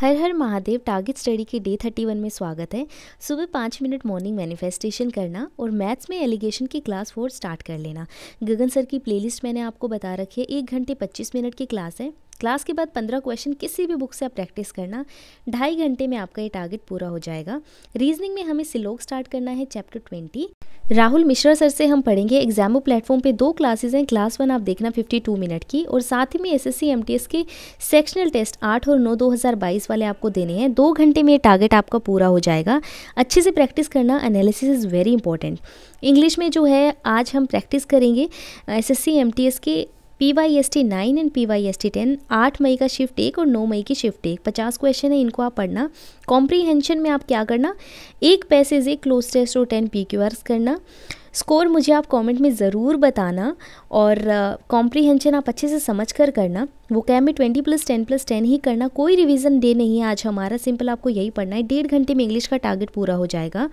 हर हर Mahadev target study के day thirty one में स्वागत है सुबह पाँच मिनट मॉर्निंग मैनिफेस्टेशन करना और मैथ्स में एलिगेशन की क्लास फोर स्टार्ट कर लेना गगन सर की प्लेलिस्ट मैंने आपको बता रखी है एक घंटे पच्चीस मिनट की क्लास है क्लास के बाद पंद्रह क्वेश्चन किसी भी बुक से आप प्रैक्टिस करना ढाई घंटे में आपका ये टारगेट पूरा हो जाएगा रीजनिंग में हमें सिलोग स्टार्ट करना है chapter twenty Rahul Mishra sir से हम पढ़ेंगे एग्जामो प्लेटफॉर्म पे दो क्लासेस हैं क्लास वन आप देखना 52 मिनट की और साथ ही में एसएससी एमटीएस के सेक्शनल टेस्ट आठ और नौ 2022 वाले आपको देने हैं दो घंटे में ये टारगेट आपका पूरा हो जाएगा अच्छे से प्रैक्टिस करना analysis is very important English में जो है आज हम प्रैक्टिस करेंगे एस एस के P Y S T nine and P Y S T ten आठ मई का शिफ्ट एक और नौ मई की शिफ्ट एक पचास क्वेश्चन है इनको आप पढ़ना कॉम्प्रीहेंशन में आप क्या करना एक पैसेज एक क्लोज टेस्ट और टेन पी क्यू आर्स करना स्कोर मुझे आप कमेंट में ज़रूर बताना और कॉम्प्रीहेंशन uh, आप अच्छे से समझ कर करना वो कैम में twenty plus ten plus ten ही करना कोई रिवीजन डे नहीं है आज हमारा सिंपल आपको यही पढ़ना है डेढ़ घंटे में इंग्लिश का टारगेट पूरा हो जाएगा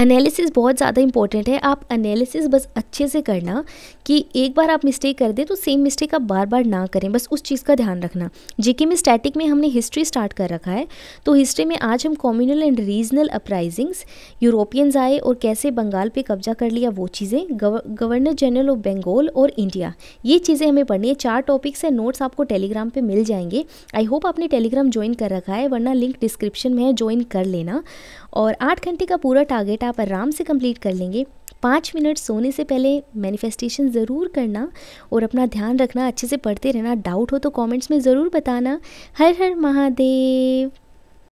एनालिसिस बहुत ज़्यादा इंपॉर्टेंट है आप एनालिसिस बस अच्छे से करना कि एक बार आप मिस्टेक कर दें तो सेम मिस्टेक आप बार बार ना करें बस उस चीज़ का ध्यान रखना जेके में स्टैटिक में हमने हिस्ट्री स्टार्ट कर रखा है तो हिस्ट्री में आज हम communal and regional uprisings Europeans आए और कैसे बंगाल पर कब्जा कर लिया वो चीज़ें गवर्नर जनरल ऑफ बंगाल और इंडिया ये चीज़ें हमें पढ़नी है चार टॉपिक्स या नोट्स आपको टेलीग्राम पर मिल जाएंगे आई होप आपने टेलीग्राम ज्वाइन कर रखा है वरना लिंक डिस्क्रिप्शन में है ज्वाइन कर लेना और आठ घंटे का पूरा टारगेट बेटा आप आराम से कंप्लीट कर लेंगे पाँच मिनट सोने से पहले मैनिफेस्टेशन ज़रूर करना और अपना ध्यान रखना अच्छे से पढ़ते रहना डाउट हो तो कमेंट्स में ज़रूर बताना हर हर महादेव